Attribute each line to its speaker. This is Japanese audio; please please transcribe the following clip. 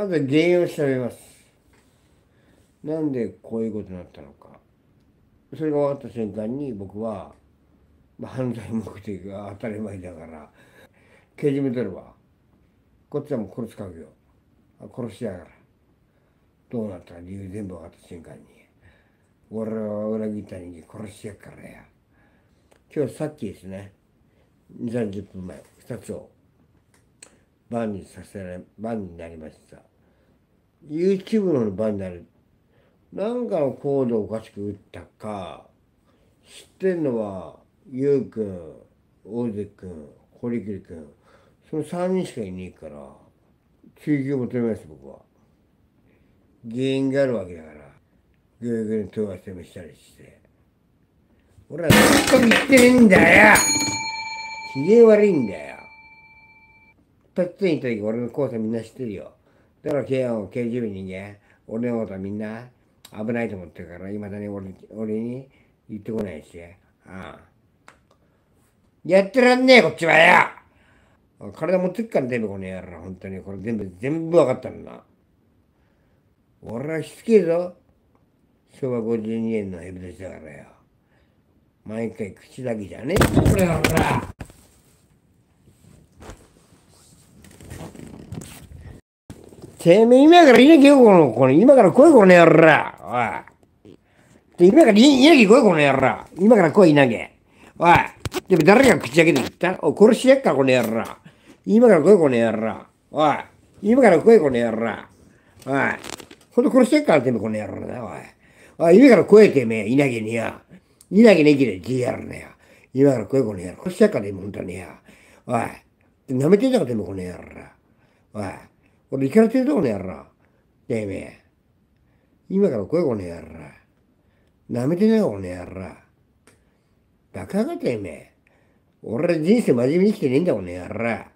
Speaker 1: まず原因を調べます。なんでこういうことになったのか。それが終わった瞬間に僕は、まあ、犯罪目的が当たり前だから、けじめ取れば、こっちはもう殺す覚悟。殺しやがら。どうなったか理由全部分かった瞬間に、俺は裏切った人間殺しやからや。今日さっきですね、2、30分前、2つを。番にさせられ、番になりました。YouTube の番になる。なんかのコードをおかしく打ったか、知ってんのは、ゆうくん、大関くん、堀切くん、その3人しかいねえから、追も求めます、僕は。原因があるわけだから、ーるーに問い合わせもしたりして。俺はずっと見てねえんだよ機嫌悪いんだよ。タッつイン時、俺のコースみんな知ってるよ。だから、を応、慶十人間、俺のことはみんな危ないと思ってるから、いまだに俺俺に言ってこないし。ああやってらんねえ、こっちはよ体持ってっから全部この野郎、本当に。これ全部、全部分かったんだ。俺はしつけえぞ。昭和52年のヘビ出しだからよ。毎回口だけじゃねえこれ、ほらてめえ今からい稲木をこの、この今から来いこの野郎。おい。で今からい稲木来いこの野郎。今から来いなきゃ。おい。でも誰が口開けて言ったお殺しやっかこの野郎。今から来いこの野郎。おい。今から来いこの野郎。おい。ほんと殺しやっからてめえこの野郎だおい。おい、今から来いてめえ稲木によ。稲木ねきで GR なよ。今から来いこの野郎。殺しやっからてめえほんとによ。おい。舐めてんじゃんかてめえこの野郎。おい。俺、行かれてるとこのや郎。てめえ。今から来い、このや郎。舐めてねえよ、このや郎。バカがてめえ。俺人生真面目に生きてねえんだ、このや郎。